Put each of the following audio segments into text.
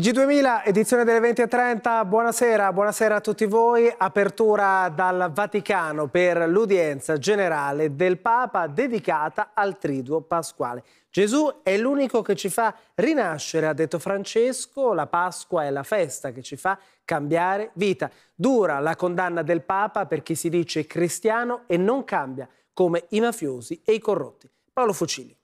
TG2000, edizione delle 20.30, buonasera, buonasera a tutti voi. Apertura dal Vaticano per l'udienza generale del Papa dedicata al triduo pasquale. Gesù è l'unico che ci fa rinascere, ha detto Francesco, la Pasqua è la festa che ci fa cambiare vita. Dura la condanna del Papa per chi si dice cristiano e non cambia, come i mafiosi e i corrotti. Paolo Fucili.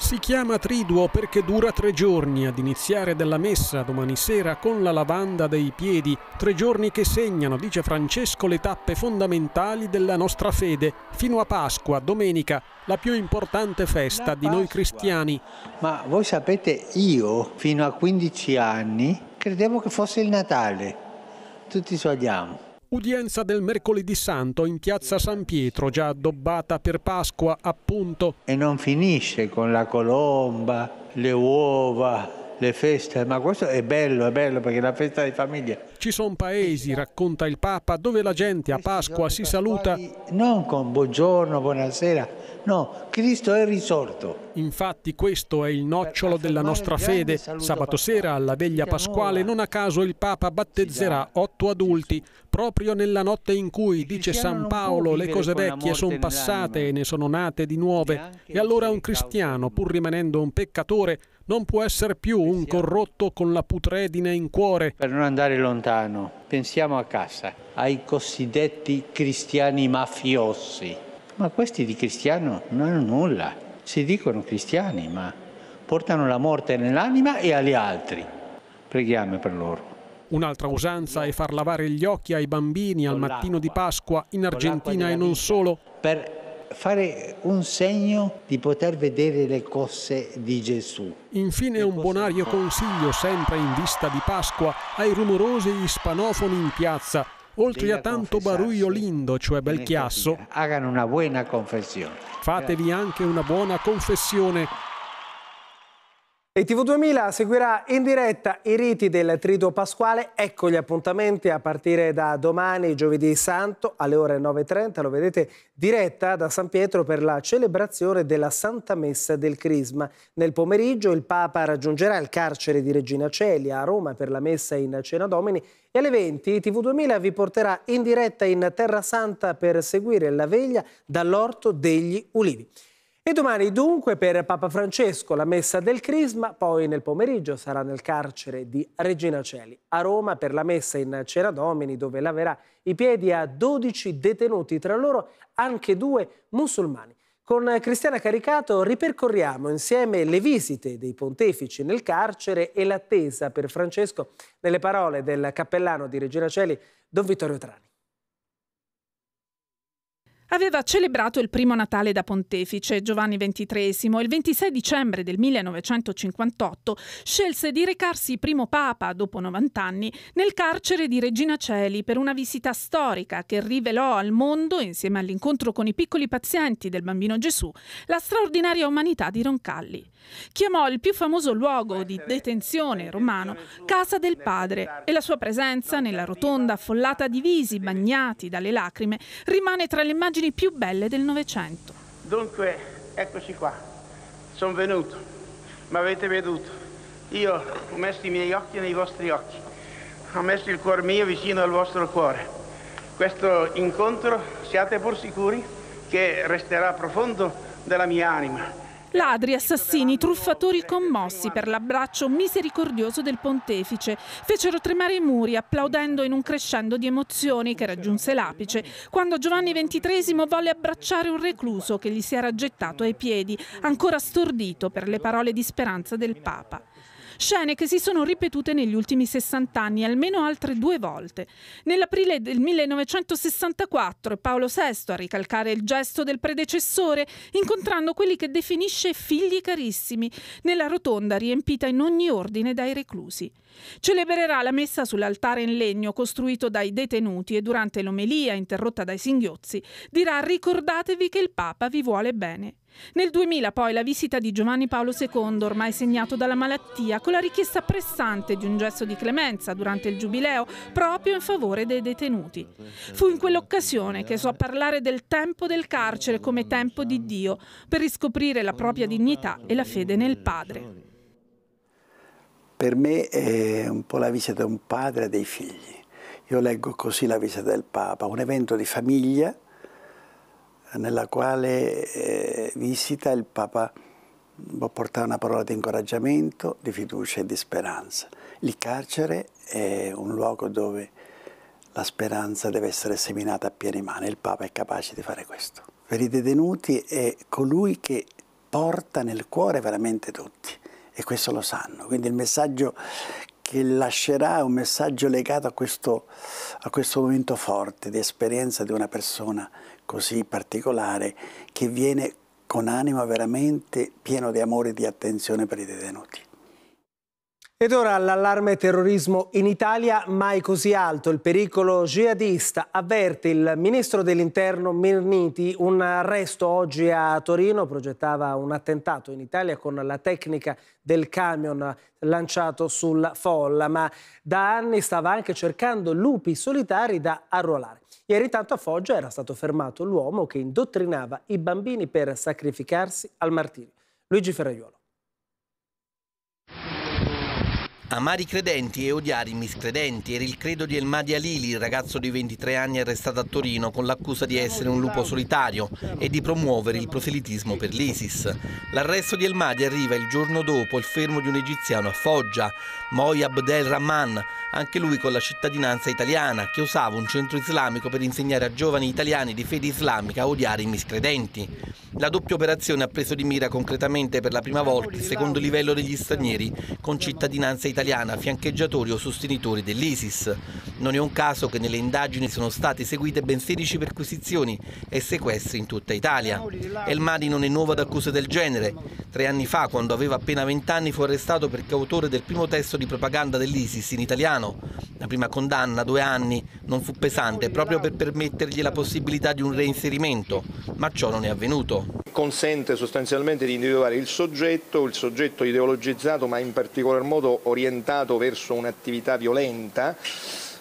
Si chiama triduo perché dura tre giorni, ad iniziare della messa domani sera con la lavanda dei piedi, tre giorni che segnano, dice Francesco, le tappe fondamentali della nostra fede, fino a Pasqua, domenica, la più importante festa di noi cristiani. Ma voi sapete, io fino a 15 anni credevo che fosse il Natale, tutti sogniamo. Udienza del mercoledì santo in piazza San Pietro, già addobbata per Pasqua, appunto. E non finisce con la colomba, le uova, le feste, ma questo è bello, è bello perché è la festa di famiglia. Ci sono paesi, racconta il Papa, dove la gente a Pasqua si saluta. Non con buongiorno, buonasera, no, Cristo è risorto. Infatti questo è il nocciolo della nostra fede. Sabato sera alla veglia diciamo pasquale non a caso il Papa battezzerà otto adulti, proprio nella notte in cui, dice San Paolo, le cose vecchie sono passate e ne sono nate di nuove. E allora un cristiano, pur rimanendo un peccatore, non può essere più un corrotto con la putredine in cuore. Per non andare lontano, pensiamo a casa, ai cosiddetti cristiani mafiosi. Ma questi di cristiano non hanno nulla si dicono cristiani, ma portano la morte nell'anima e agli altri. Preghiamo per loro. Un'altra usanza è far lavare gli occhi ai bambini al mattino di Pasqua in Argentina e non solo. Per fare un segno di poter vedere le cosse di Gesù. Infine un bonario consiglio sempre in vista di Pasqua ai rumorosi ispanofoni in piazza oltre a tanto barullo lindo, cioè bel chiasso, fatevi anche una buona confessione e TV2000 seguirà in diretta i riti del Trido Pasquale. Ecco gli appuntamenti a partire da domani, giovedì santo, alle ore 9.30. Lo vedete diretta da San Pietro per la celebrazione della Santa Messa del Crisma. Nel pomeriggio il Papa raggiungerà il carcere di Regina Celia a Roma per la messa in Cena Domini e alle 20 TV2000 vi porterà in diretta in Terra Santa per seguire la veglia dall'Orto degli Ulivi. E domani dunque per Papa Francesco la messa del Crisma, poi nel pomeriggio sarà nel carcere di Regina Celi, a Roma per la messa in Cera Domini dove laverà i piedi a 12 detenuti, tra loro anche due musulmani. Con Cristiana Caricato ripercorriamo insieme le visite dei pontefici nel carcere e l'attesa per Francesco nelle parole del cappellano di Regina Celi, Don Vittorio Trani aveva celebrato il primo Natale da pontefice Giovanni XXIII e il 26 dicembre del 1958 scelse di recarsi primo papa dopo 90 anni nel carcere di Regina Celi per una visita storica che rivelò al mondo, insieme all'incontro con i piccoli pazienti del bambino Gesù, la straordinaria umanità di Roncalli. Chiamò il più famoso luogo di detenzione romano Casa del Padre e la sua presenza nella rotonda affollata di visi bagnati dalle lacrime rimane tra le immagini immagini più belle del Novecento. Dunque, eccoci qua, sono venuto, mi avete veduto, io ho messo i miei occhi nei vostri occhi, ho messo il cuore mio vicino al vostro cuore. Questo incontro, siate pur sicuri, che resterà profondo della mia anima. Ladri, assassini, truffatori commossi per l'abbraccio misericordioso del pontefice fecero tremare i muri applaudendo in un crescendo di emozioni che raggiunse l'apice quando Giovanni XXIII volle abbracciare un recluso che gli si era gettato ai piedi, ancora stordito per le parole di speranza del Papa. Scene che si sono ripetute negli ultimi 60 anni, almeno altre due volte. Nell'aprile del 1964 Paolo VI a ricalcare il gesto del predecessore, incontrando quelli che definisce figli carissimi, nella rotonda riempita in ogni ordine dai reclusi. Celebrerà la messa sull'altare in legno costruito dai detenuti e durante l'omelia, interrotta dai singhiozzi, dirà ricordatevi che il Papa vi vuole bene. Nel 2000 poi la visita di Giovanni Paolo II, ormai segnato dalla malattia, con la richiesta pressante di un gesto di clemenza durante il Giubileo proprio in favore dei detenuti. Fu in quell'occasione che so parlare del tempo del carcere come tempo di Dio, per riscoprire la propria dignità e la fede nel Padre. Per me è un po' la visita di un padre e dei figli. Io leggo così la visita del Papa, un evento di famiglia, nella quale eh, visita il Papa può portare una parola di incoraggiamento, di fiducia e di speranza. Il carcere è un luogo dove la speranza deve essere seminata a piene mani, il Papa è capace di fare questo. Per i detenuti è colui che porta nel cuore veramente tutti e questo lo sanno, quindi il messaggio che lascerà è un messaggio legato a questo, a questo momento forte di esperienza di una persona così particolare che viene con anima veramente pieno di amore e di attenzione per i detenuti. Ed ora l'allarme terrorismo in Italia mai così alto, il pericolo jihadista, avverte il ministro dell'interno Mirniti, un arresto oggi a Torino, progettava un attentato in Italia con la tecnica del camion lanciato sulla folla, ma da anni stava anche cercando lupi solitari da arruolare. Ieri tanto a Foggia era stato fermato l'uomo che indottrinava i bambini per sacrificarsi al martirio, Luigi Ferraiuolo. Amare i credenti e odiare i miscredenti era il credo di Elmadi Alili, il ragazzo di 23 anni arrestato a Torino con l'accusa di essere un lupo solitario e di promuovere il proselitismo per l'ISIS. L'arresto di Elmadi arriva il giorno dopo il fermo di un egiziano a Foggia, Moy Abdel Rahman, anche lui con la cittadinanza italiana, che usava un centro islamico per insegnare a giovani italiani di fede islamica a odiare i miscredenti. La doppia operazione ha preso di mira concretamente per la prima volta il secondo livello degli stranieri con cittadinanza italiana italiana fiancheggiatori o sostenitori dell'ISIS. Non è un caso che nelle indagini sono state eseguite ben 16 perquisizioni e sequestri in tutta Italia. Elmani non è nuovo ad accuse del genere. Tre anni fa, quando aveva appena 20 anni, fu arrestato perché autore del primo testo di propaganda dell'ISIS in italiano. La prima condanna, due anni, non fu pesante proprio per permettergli la possibilità di un reinserimento, ma ciò non è avvenuto consente sostanzialmente di individuare il soggetto, il soggetto ideologizzato ma in particolar modo orientato verso un'attività violenta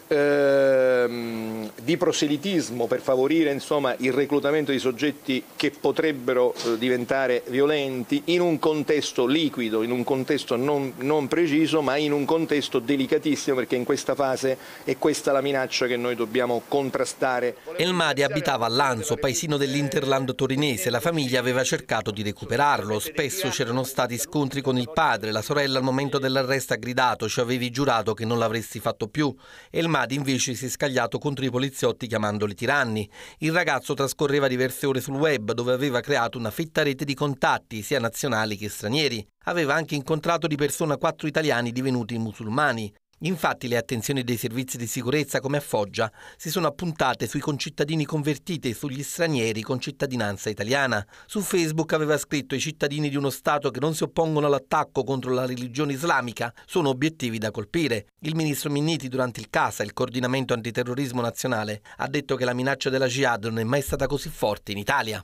ehm, di proselitismo per favorire insomma, il reclutamento di soggetti che potrebbero eh, diventare violenti in un contesto liquido, in un contesto non, non preciso ma in un contesto delicatissimo perché in questa fase è questa la minaccia che noi dobbiamo contrastare. El Madi abitava a Lanzo, paesino dell'Interland torinese, la famiglia aveva cercato di recuperarlo, spesso c'erano stati scontri con il padre, la sorella al momento dell'arresto ha gridato ci avevi giurato che non l'avresti fatto più. El Madi Ahmad invece si è scagliato contro i poliziotti chiamandoli tiranni. Il ragazzo trascorreva diverse ore sul web dove aveva creato una fitta rete di contatti sia nazionali che stranieri. Aveva anche incontrato di persona quattro italiani divenuti musulmani. Infatti le attenzioni dei servizi di sicurezza come a Foggia si sono appuntate sui concittadini convertiti e sugli stranieri con cittadinanza italiana. Su Facebook aveva scritto i cittadini di uno Stato che non si oppongono all'attacco contro la religione islamica sono obiettivi da colpire. Il ministro Minniti durante il CASA, il coordinamento antiterrorismo nazionale, ha detto che la minaccia della jihad non è mai stata così forte in Italia.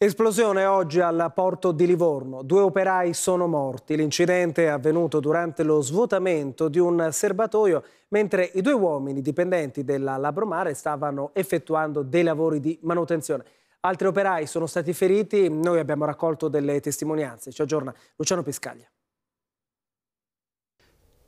Esplosione oggi al porto di Livorno. Due operai sono morti. L'incidente è avvenuto durante lo svuotamento di un serbatoio mentre i due uomini dipendenti della Labromare stavano effettuando dei lavori di manutenzione. Altri operai sono stati feriti. Noi abbiamo raccolto delle testimonianze. Ci aggiorna Luciano Piscaglia.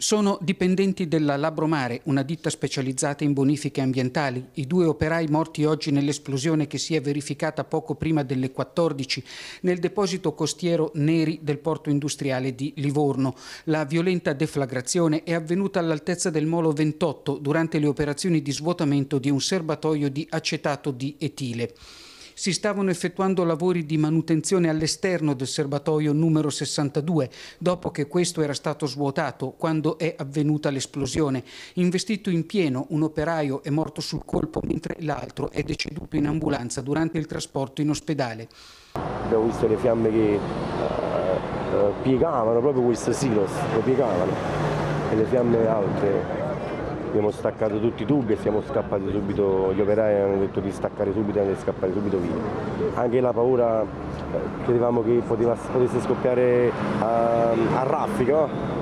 Sono dipendenti della Labromare, una ditta specializzata in bonifiche ambientali. I due operai morti oggi nell'esplosione che si è verificata poco prima delle 14 nel deposito costiero Neri del porto industriale di Livorno. La violenta deflagrazione è avvenuta all'altezza del molo 28 durante le operazioni di svuotamento di un serbatoio di acetato di etile si stavano effettuando lavori di manutenzione all'esterno del serbatoio numero 62, dopo che questo era stato svuotato quando è avvenuta l'esplosione. Investito in pieno, un operaio è morto sul colpo mentre l'altro è deceduto in ambulanza durante il trasporto in ospedale. Abbiamo visto le fiamme che uh, piegavano, proprio questo silos lo piegavano e le fiamme alte abbiamo staccato tutti i tubi e siamo scappati subito, gli operai hanno detto di staccare subito e di scappare subito via. Anche la paura, eh, credevamo che poteva, potesse scoppiare a, ehm, a raffica, no?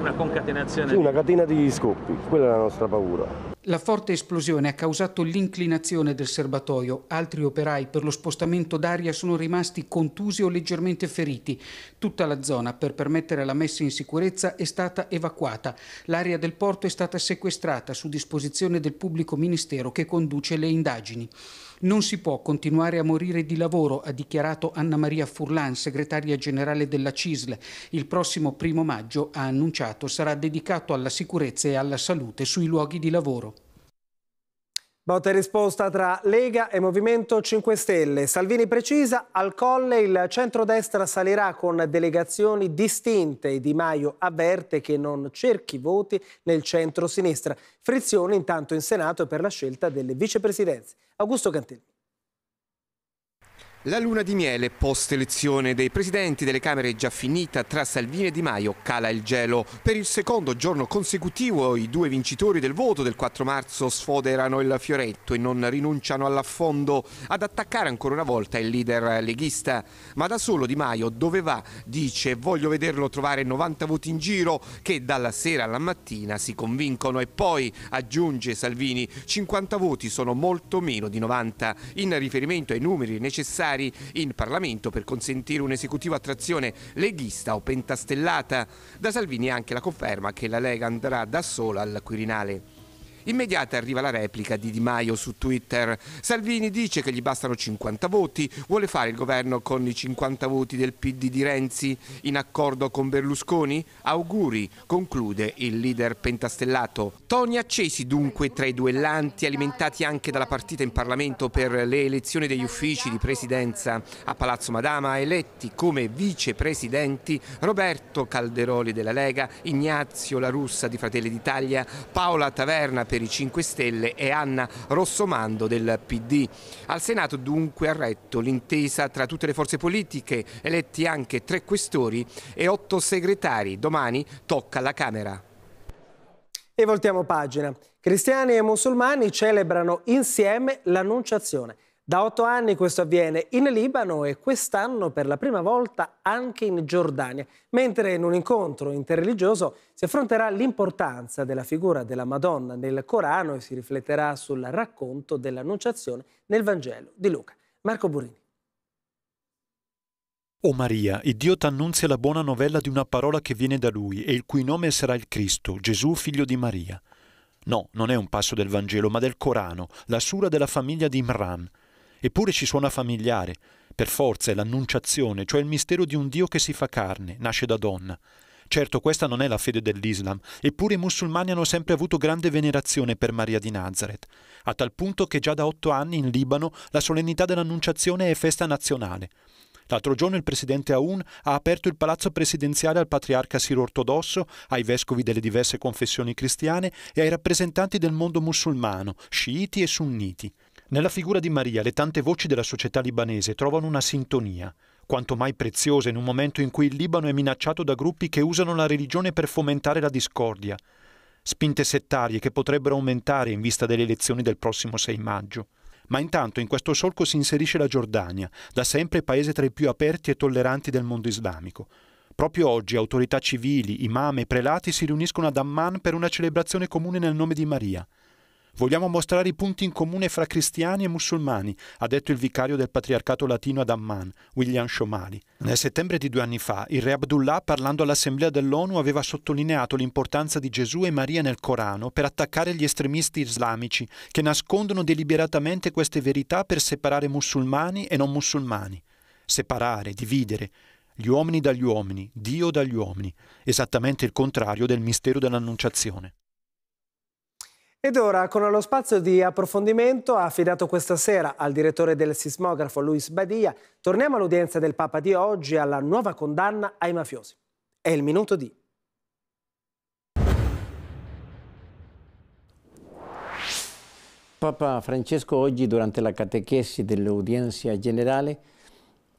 Una concatenazione? Sì, una catena di scoppi, quella è la nostra paura. La forte esplosione ha causato l'inclinazione del serbatoio. Altri operai per lo spostamento d'aria sono rimasti contusi o leggermente feriti. Tutta la zona per permettere la messa in sicurezza è stata evacuata. L'area del porto è stata sequestrata su disposizione del pubblico ministero che conduce le indagini. Non si può continuare a morire di lavoro, ha dichiarato Anna Maria Furlan, segretaria generale della CISL. Il prossimo primo maggio, ha annunciato, sarà dedicato alla sicurezza e alla salute sui luoghi di lavoro. Botta e risposta tra Lega e Movimento 5 Stelle. Salvini precisa, al colle il centrodestra salirà con delegazioni distinte. e Di Maio avverte che non cerchi voti nel centro-sinistra. Frizione intanto in Senato per la scelta delle vicepresidenze. Augusto Cantelli. La luna di miele post-elezione dei presidenti delle Camere è già finita, tra Salvini e Di Maio cala il gelo. Per il secondo giorno consecutivo i due vincitori del voto del 4 marzo sfoderano il fioretto e non rinunciano all'affondo ad attaccare ancora una volta il leader leghista. Ma da solo Di Maio dove va? Dice voglio vederlo trovare 90 voti in giro che dalla sera alla mattina si convincono e poi, aggiunge Salvini, 50 voti sono molto meno di 90 in riferimento ai numeri necessari parlamentari in Parlamento per consentire un'esecutiva attrazione leghista o pentastellata. Da Salvini anche la conferma che la Lega andrà da sola al Quirinale. Immediata arriva la replica di Di Maio su Twitter. Salvini dice che gli bastano 50 voti, vuole fare il governo con i 50 voti del PD di Renzi, in accordo con Berlusconi? Auguri, conclude il leader pentastellato. Toni accesi dunque tra i duellanti, alimentati anche dalla partita in Parlamento per le elezioni degli uffici di presidenza. A Palazzo Madama eletti come vicepresidenti Roberto Calderoli della Lega, Ignazio La Russa di Fratelli d'Italia, Paola Taverna per i 5 Stelle e Anna Rossomando del PD. Al Senato dunque ha retto l'intesa tra tutte le forze politiche, eletti anche tre questori e otto segretari. Domani tocca alla Camera. E voltiamo pagina. Cristiani e musulmani celebrano insieme l'annunciazione. Da otto anni questo avviene in Libano e quest'anno per la prima volta anche in Giordania, mentre in un incontro interreligioso si affronterà l'importanza della figura della Madonna nel Corano e si rifletterà sul racconto dell'Annunciazione nel Vangelo di Luca. Marco Burini. O Maria, il Dio t'annunzia la buona novella di una parola che viene da Lui e il cui nome sarà il Cristo, Gesù figlio di Maria. No, non è un passo del Vangelo, ma del Corano, la sura della famiglia di Imran. Eppure ci suona familiare. Per forza è l'annunciazione, cioè il mistero di un Dio che si fa carne, nasce da donna. Certo, questa non è la fede dell'Islam, eppure i musulmani hanno sempre avuto grande venerazione per Maria di Nazareth, a tal punto che già da otto anni in Libano la solennità dell'Annunciazione è festa nazionale. L'altro giorno il presidente Aoun ha aperto il palazzo presidenziale al patriarca siro-ortodosso, ai vescovi delle diverse confessioni cristiane e ai rappresentanti del mondo musulmano, sciiti e sunniti. Nella figura di Maria le tante voci della società libanese trovano una sintonia, quanto mai preziosa in un momento in cui il Libano è minacciato da gruppi che usano la religione per fomentare la discordia, spinte settarie che potrebbero aumentare in vista delle elezioni del prossimo 6 maggio. Ma intanto in questo solco si inserisce la Giordania, da sempre paese tra i più aperti e tolleranti del mondo islamico. Proprio oggi autorità civili, imam e prelati si riuniscono ad Amman per una celebrazione comune nel nome di Maria. Vogliamo mostrare i punti in comune fra cristiani e musulmani, ha detto il vicario del patriarcato latino ad Amman, William Shomali. Nel settembre di due anni fa, il re Abdullah, parlando all'Assemblea dell'ONU, aveva sottolineato l'importanza di Gesù e Maria nel Corano per attaccare gli estremisti islamici che nascondono deliberatamente queste verità per separare musulmani e non musulmani. Separare, dividere, gli uomini dagli uomini, Dio dagli uomini, esattamente il contrario del mistero dell'Annunciazione. Ed ora, con lo spazio di approfondimento affidato questa sera al direttore del sismografo Luis Badia, torniamo all'udienza del Papa di oggi alla nuova condanna ai mafiosi. È il minuto di... Papa Francesco oggi durante la catechesi dell'udienza generale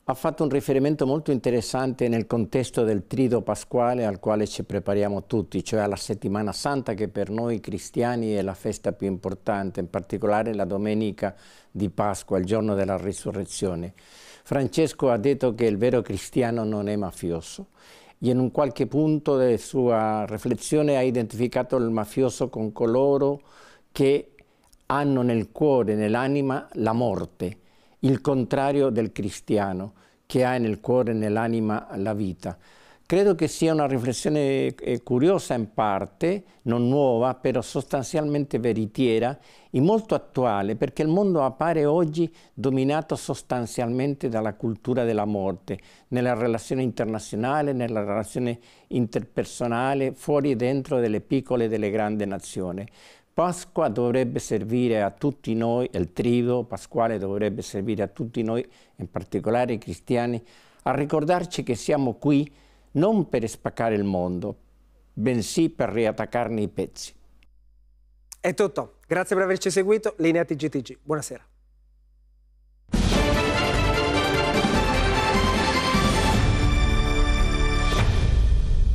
ha fatto un riferimento molto interessante nel contesto del trido pasquale al quale ci prepariamo tutti, cioè alla settimana santa che per noi cristiani è la festa più importante, in particolare la domenica di Pasqua, il giorno della risurrezione. Francesco ha detto che il vero cristiano non è mafioso e in un qualche punto della sua riflessione ha identificato il mafioso con coloro che hanno nel cuore, nell'anima, la morte il contrario del cristiano che ha nel cuore e nell'anima la vita. Credo che sia una riflessione eh, curiosa in parte, non nuova, però sostanzialmente veritiera e molto attuale, perché il mondo appare oggi dominato sostanzialmente dalla cultura della morte, nella relazione internazionale, nella relazione interpersonale, fuori e dentro delle piccole e delle grandi nazioni. Pasqua dovrebbe servire a tutti noi, il trido pasquale dovrebbe servire a tutti noi, in particolare i cristiani, a ricordarci che siamo qui non per spaccare il mondo, bensì per riattaccarne i pezzi. È tutto, grazie per averci seguito, linea TGTG, buonasera.